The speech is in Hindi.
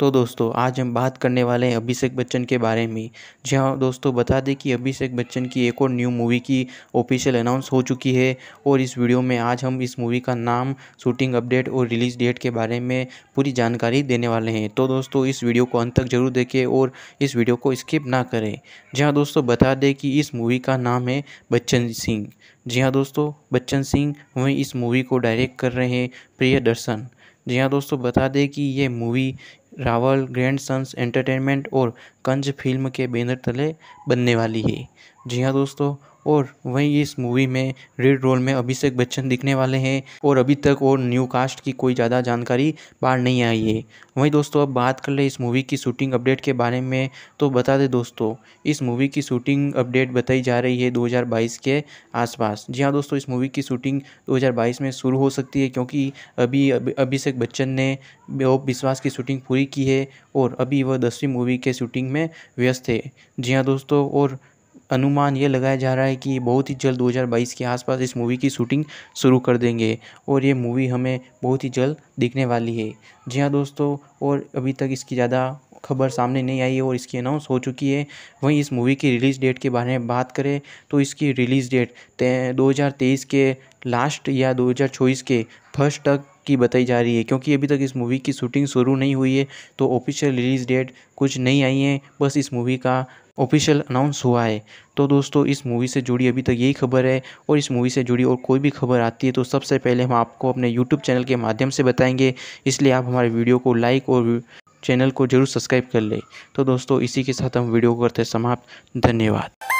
तो दोस्तों आज हम बात करने वाले हैं अभिषेक बच्चन के बारे में जी हाँ दोस्तों बता दें कि अभिषेक बच्चन की एक और न्यू मूवी की ऑफिशियल अनाउंस हो चुकी है और इस वीडियो में आज हम इस मूवी का नाम शूटिंग अपडेट और रिलीज डेट के बारे में पूरी जानकारी देने वाले हैं तो दोस्तों इस वीडियो को अंत तक जरूर देखें और इस वीडियो को स्किप ना करें जी हाँ दोस्तों बता दें कि इस मूवी का नाम है बच्चन सिंह जी हाँ दोस्तों बच्चन सिंह वहीं इस मूवी को डायरेक्ट कर रहे हैं प्रिय दर्शन जी हाँ दोस्तों बता दें कि ये movie Rawal grand sons entertainment और कंज फिल्म के बैनर तले बनने वाली है जी हाँ दोस्तों और वहीं इस मूवी में रेड रोल में अभिषेक बच्चन दिखने वाले हैं और अभी तक और न्यू कास्ट की कोई ज़्यादा जानकारी बाहर नहीं आई है वहीं दोस्तों अब बात कर ले इस मूवी की शूटिंग अपडेट के बारे में तो बता दें दोस्तों इस मूवी की शूटिंग अपडेट बताई जा रही है दो के आसपास जी हाँ दोस्तों इस मूवी की शूटिंग दो में शुरू हो सकती है क्योंकि अभी अभिषेक बच्चन ने ओप विश्वास की शूटिंग पूरी की है और अभी वह दसवीं मूवी के शूटिंग में व्यस्त है जी हाँ दोस्तों और अनुमान ये लगाया जा रहा है कि बहुत ही जल्द 2022 के आसपास इस मूवी की शूटिंग शुरू कर देंगे और ये मूवी हमें बहुत ही जल्द दिखने वाली है जी हाँ दोस्तों और अभी तक इसकी ज़्यादा खबर सामने नहीं आई है और इसकी अनाउंस हो चुकी है वहीं इस मूवी की रिलीज़ डेट के बारे में बात करें तो इसकी रिलीज़ डेट दो के लास्ट या दो के फर्स्ट तक की बताई जा रही है क्योंकि अभी तक इस मूवी की शूटिंग शुरू नहीं हुई है तो ऑफिशियल रिलीज़ डेट कुछ नहीं आई है बस इस मूवी का ऑफिशियल अनाउंस हुआ है तो दोस्तों इस मूवी से जुड़ी अभी तक यही खबर है और इस मूवी से जुड़ी और कोई भी खबर आती है तो सबसे पहले हम आपको अपने यूट्यूब चैनल के माध्यम से बताएंगे इसलिए आप हमारे वीडियो को लाइक और चैनल को जरूर सब्सक्राइब कर लें तो दोस्तों इसी के साथ हम वीडियो को करते समाप्त धन्यवाद